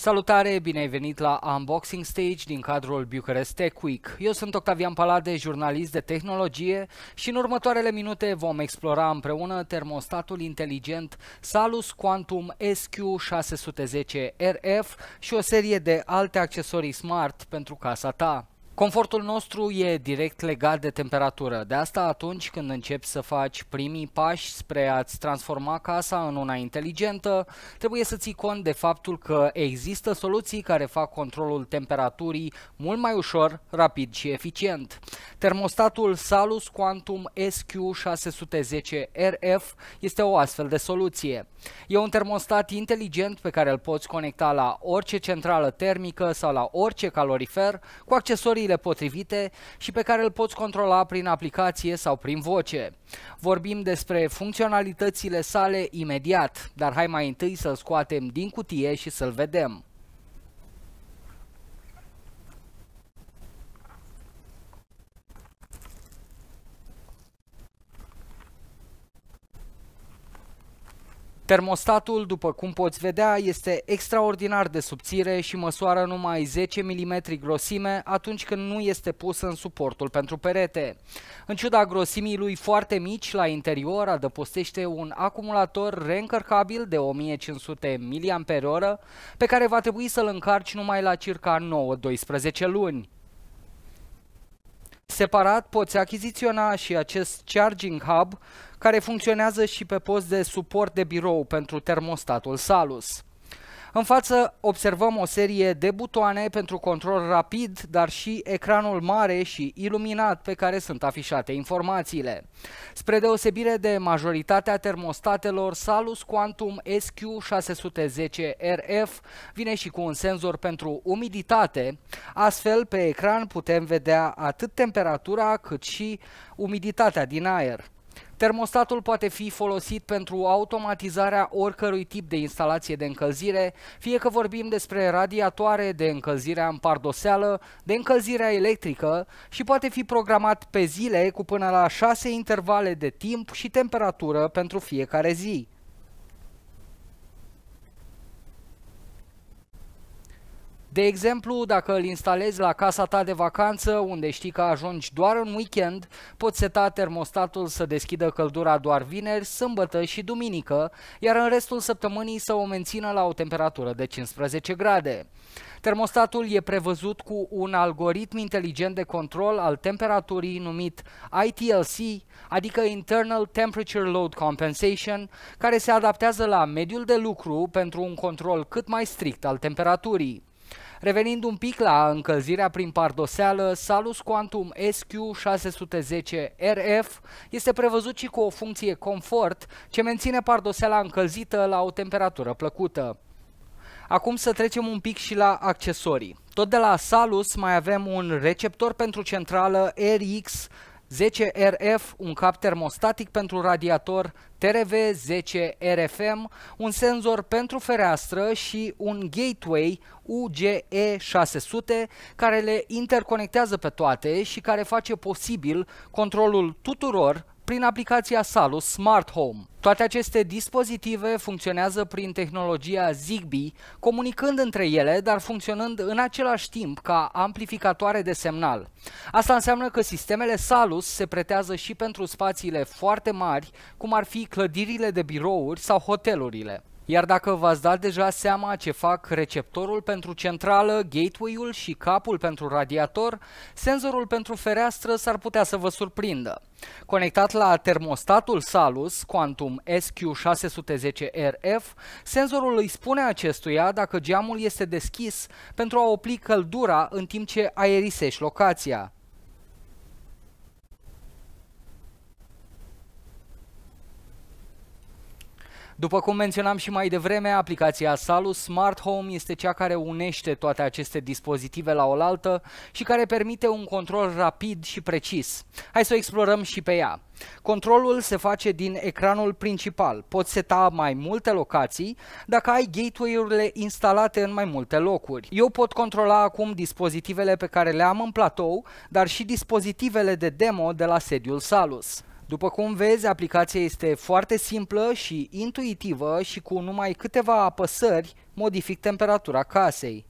Salutare, bine ai venit la Unboxing Stage din cadrul Bucharest Tech Week. Eu sunt Octavian Palade, jurnalist de tehnologie și în următoarele minute vom explora împreună termostatul inteligent Salus Quantum SQ610RF și o serie de alte accesorii smart pentru casa ta. Confortul nostru e direct legat de temperatură, de asta atunci când începi să faci primii pași spre a-ți transforma casa în una inteligentă, trebuie să ții cont de faptul că există soluții care fac controlul temperaturii mult mai ușor, rapid și eficient. Termostatul Salus Quantum SQ610RF este o astfel de soluție. E un termostat inteligent pe care îl poți conecta la orice centrală termică sau la orice calorifer cu accesorii condițiile potrivite și pe care îl poți controla prin aplicație sau prin voce. Vorbim despre funcționalitățile sale imediat, dar hai mai întâi să-l scoatem din cutie și să-l vedem. Termostatul, după cum poți vedea, este extraordinar de subțire și măsoară numai 10 mm grosime atunci când nu este pus în suportul pentru perete. În ciuda grosimii lui foarte mici, la interior adăpostește un acumulator reîncărcabil de 1500 mAh pe care va trebui să-l încarci numai la circa 9-12 luni. Separat poți achiziționa și acest charging hub care funcționează și pe post de suport de birou pentru termostatul Salus. În față observăm o serie de butoane pentru control rapid, dar și ecranul mare și iluminat pe care sunt afișate informațiile. Spre deosebire de majoritatea termostatelor, Salus Quantum SQ610RF vine și cu un senzor pentru umiditate, astfel pe ecran putem vedea atât temperatura cât și umiditatea din aer. Termostatul poate fi folosit pentru automatizarea oricărui tip de instalație de încălzire, fie că vorbim despre radiatoare, de încălzire în pardoseală, de încălzirea electrică și poate fi programat pe zile cu până la 6 intervale de timp și temperatură pentru fiecare zi. De exemplu, dacă îl instalezi la casa ta de vacanță, unde știi că ajungi doar în weekend, poți seta termostatul să deschidă căldura doar vineri, sâmbătă și duminică, iar în restul săptămânii să o mențină la o temperatură de 15 grade. Termostatul e prevăzut cu un algoritm inteligent de control al temperaturii numit ITLC, adică Internal Temperature Load Compensation, care se adaptează la mediul de lucru pentru un control cât mai strict al temperaturii. Revenind un pic la încălzirea prin pardoseală, Salus Quantum SQ610RF este prevăzut și cu o funcție confort ce menține pardoseala încălzită la o temperatură plăcută. Acum să trecem un pic și la accesorii. Tot de la Salus mai avem un receptor pentru centrală RX 10RF, un cap termostatic pentru radiator, TRV10RFM, un senzor pentru fereastră și un gateway UGE600 care le interconectează pe toate și care face posibil controlul tuturor prin aplicația Salus Smart Home. Toate aceste dispozitive funcționează prin tehnologia Zigbee, comunicând între ele, dar funcționând în același timp ca amplificatoare de semnal. Asta înseamnă că sistemele Salus se pretează și pentru spațiile foarte mari, cum ar fi clădirile de birouri sau hotelurile. Iar dacă v-ați dat deja seama ce fac receptorul pentru centrală, gateway-ul și capul pentru radiator, senzorul pentru fereastră s-ar putea să vă surprindă. Conectat la termostatul Salus Quantum SQ610RF, senzorul îi spune acestuia dacă geamul este deschis pentru a opri căldura în timp ce aerisești locația. După cum menționam și mai devreme, aplicația Salus Smart Home este cea care unește toate aceste dispozitive la oaltă și care permite un control rapid și precis. Hai să o explorăm și pe ea. Controlul se face din ecranul principal. Poți seta mai multe locații dacă ai gateway-urile instalate în mai multe locuri. Eu pot controla acum dispozitivele pe care le am în platou, dar și dispozitivele de demo de la sediul Salus. După cum vezi, aplicația este foarte simplă și intuitivă și cu numai câteva apăsări modific temperatura casei.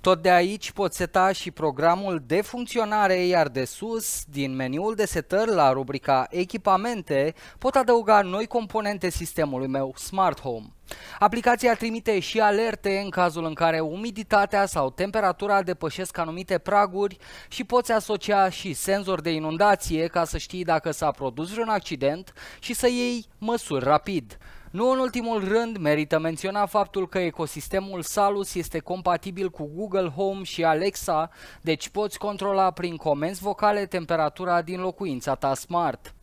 Tot de aici pot seta și programul de funcționare, iar de sus, din meniul de setări la rubrica Echipamente, pot adăuga noi componente sistemului meu Smart Home. Aplicația trimite și alerte în cazul în care umiditatea sau temperatura depășesc anumite praguri și poți asocia și senzori de inundație ca să știi dacă s-a produs vreun accident și să iei măsuri rapid. Nu în ultimul rând, merită menționat faptul că ecosistemul Salus este compatibil cu Google Home și Alexa, deci poți controla prin comenzi vocale temperatura din locuința ta smart.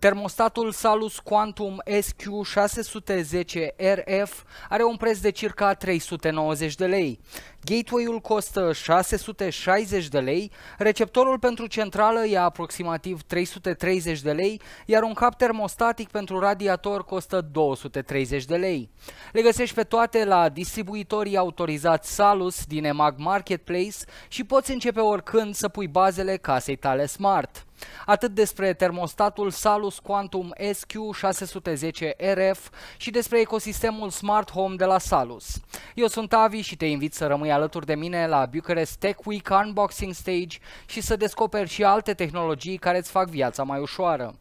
Termostatul Salus Quantum SQ610RF are un preț de circa 390 de lei. Gateway-ul costă 660 de lei, receptorul pentru centrală e aproximativ 330 de lei, iar un cap termostatic pentru radiator costă 230 de lei. Le găsești pe toate la distribuitorii autorizați Salus din EMAG Marketplace și poți începe oricând să pui bazele casei tale smart. Atât despre termostatul Salus Quantum SQ610RF și despre ecosistemul Smart Home de la Salus. Eu sunt Avi și te invit să rămâi alături de mine la Bucharest Tech Week Unboxing Stage și să descoperi și alte tehnologii care îți fac viața mai ușoară.